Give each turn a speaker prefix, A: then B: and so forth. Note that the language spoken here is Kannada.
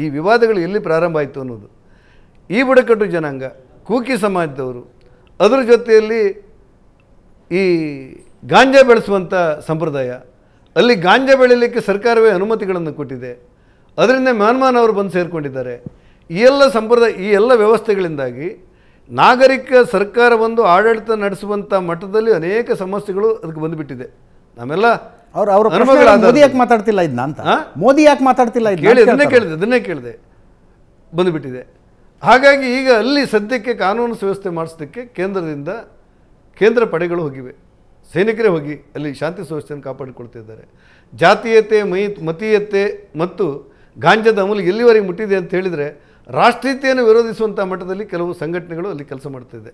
A: ಈ ವಿವಾದಗಳು ಎಲ್ಲಿ ಪ್ರಾರಂಭ ಆಯಿತು ಅನ್ನೋದು ಈ ಬುಡಕಟ್ಟು ಜನಾಂಗ ಕೂಕಿ ಸಮಾಜದವರು ಅದರ ಜೊತೆಯಲ್ಲಿ ಈ ಗಾಂಜಾ ಬೆಳೆಸುವಂಥ ಸಂಪ್ರದಾಯ ಅಲ್ಲಿ ಗಾಂಜಾ ಬೆಳೀಲಿಕ್ಕೆ ಸರ್ಕಾರವೇ ಅನುಮತಿಗಳನ್ನು ಕೊಟ್ಟಿದೆ ಅದರಿಂದ ಮ್ಯಾನ್ಮಾನ್ ಅವರು ಬಂದು ಸೇರಿಕೊಂಡಿದ್ದಾರೆ ಈ ಎಲ್ಲ ಸಂಪ್ರದಾಯ ಈ ಎಲ್ಲ ವ್ಯವಸ್ಥೆಗಳಿಂದಾಗಿ ನಾಗರಿಕ ಸರ್ಕಾರವೊಂದು ಆಡಳಿತ ನಡೆಸುವಂಥ ಮಟ್ಟದಲ್ಲಿ ಅನೇಕ ಸಮಸ್ಯೆಗಳು ಅದಕ್ಕೆ ಬಂದುಬಿಟ್ಟಿದೆ ನಮ್ಮೆಲ್ಲ ಅವ್ರ ಅವ್ರ ಮೋದಿ ಯಾಕೆ
B: ಮಾತಾಡ್ತಿಲ್ಲ ಇದನ್ನ ಅಂತ ಮೋದಿ ಯಾಕೆ ಮಾತಾಡ್ತಿಲ್ಲ ಇದನ್ನೇ ಕೇಳಿದೆ
A: ಅದನ್ನೇ ಕೇಳಿದೆ ಬಂದುಬಿಟ್ಟಿದೆ ಹಾಗಾಗಿ ಈಗ ಅಲ್ಲಿ ಸದ್ಯಕ್ಕೆ ಕಾನೂನು ಸುವ್ಯವಸ್ಥೆ ಮಾಡಿಸೋದಕ್ಕೆ ಕೇಂದ್ರದಿಂದ ಕೇಂದ್ರ ಪಡೆಗಳು ಹೋಗಿವೆ ಸೈನಿಕರೇ ಹೋಗಿ ಅಲ್ಲಿ ಶಾಂತಿ ಸುವ್ಯವಸ್ಥೆಯನ್ನು ಕಾಪಾಡಿಕೊಳ್ತಿದ್ದಾರೆ ಜಾತೀಯತೆ ಮೈ ಮತೀಯತೆ ಮತ್ತು ಗಾಂಜದ ಅಮಲು ಎಲ್ಲಿವರೆಗೆ ಮುಟ್ಟಿದೆ ಅಂತ ಹೇಳಿದರೆ ರಾಷ್ಟ್ರೀಯತೆಯನ್ನು ವಿರೋಧಿಸುವಂಥ ಮಟ್ಟದಲ್ಲಿ ಕೆಲವು ಸಂಘಟನೆಗಳು ಅಲ್ಲಿ ಕೆಲಸ ಮಾಡ್ತಿದೆ